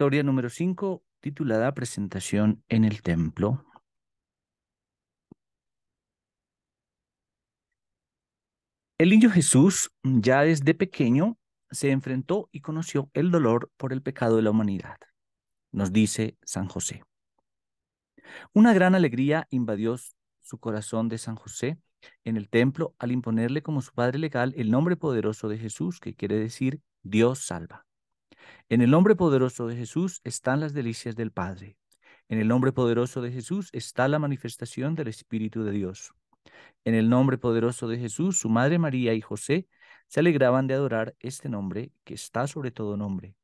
Historia número 5, titulada Presentación en el Templo. El niño Jesús ya desde pequeño se enfrentó y conoció el dolor por el pecado de la humanidad, nos dice San José. Una gran alegría invadió su corazón de San José en el templo al imponerle como su padre legal el nombre poderoso de Jesús, que quiere decir Dios salva. En el nombre poderoso de Jesús están las delicias del Padre. En el nombre poderoso de Jesús está la manifestación del Espíritu de Dios. En el nombre poderoso de Jesús, su Madre María y José se alegraban de adorar este nombre que está sobre todo nombre.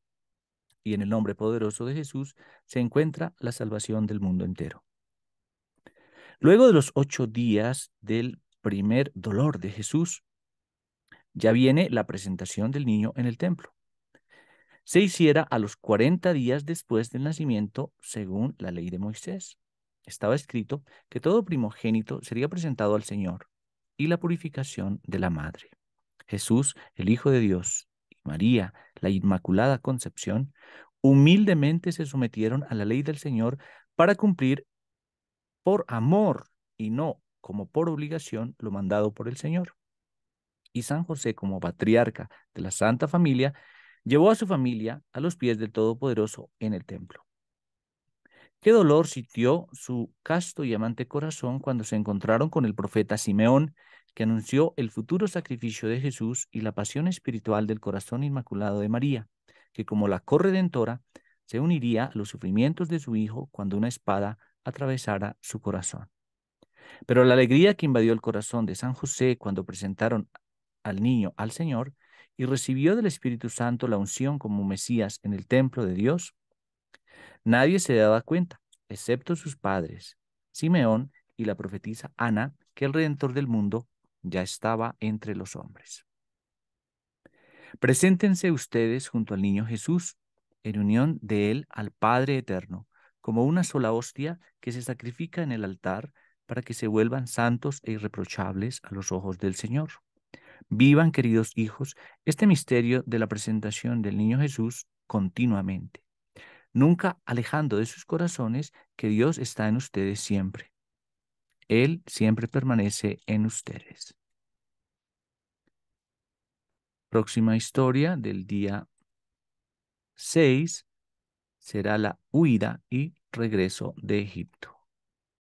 Y en el nombre poderoso de Jesús se encuentra la salvación del mundo entero. Luego de los ocho días del primer dolor de Jesús, ya viene la presentación del niño en el templo se hiciera a los 40 días después del nacimiento según la ley de Moisés. Estaba escrito que todo primogénito sería presentado al Señor y la purificación de la madre. Jesús, el Hijo de Dios, y María, la Inmaculada Concepción, humildemente se sometieron a la ley del Señor para cumplir por amor y no como por obligación lo mandado por el Señor. Y San José como patriarca de la Santa Familia Llevó a su familia a los pies del Todopoderoso en el templo. Qué dolor sintió su casto y amante corazón cuando se encontraron con el profeta Simeón, que anunció el futuro sacrificio de Jesús y la pasión espiritual del corazón inmaculado de María, que como la corredentora se uniría a los sufrimientos de su hijo cuando una espada atravesara su corazón. Pero la alegría que invadió el corazón de San José cuando presentaron al niño al Señor y recibió del Espíritu Santo la unción como Mesías en el templo de Dios? Nadie se daba cuenta, excepto sus padres, Simeón y la profetisa Ana, que el Redentor del mundo ya estaba entre los hombres. Preséntense ustedes junto al niño Jesús, en unión de él al Padre Eterno, como una sola hostia que se sacrifica en el altar para que se vuelvan santos e irreprochables a los ojos del Señor. Vivan, queridos hijos, este misterio de la presentación del niño Jesús continuamente, nunca alejando de sus corazones que Dios está en ustedes siempre. Él siempre permanece en ustedes. Próxima historia del día 6 será la huida y regreso de Egipto.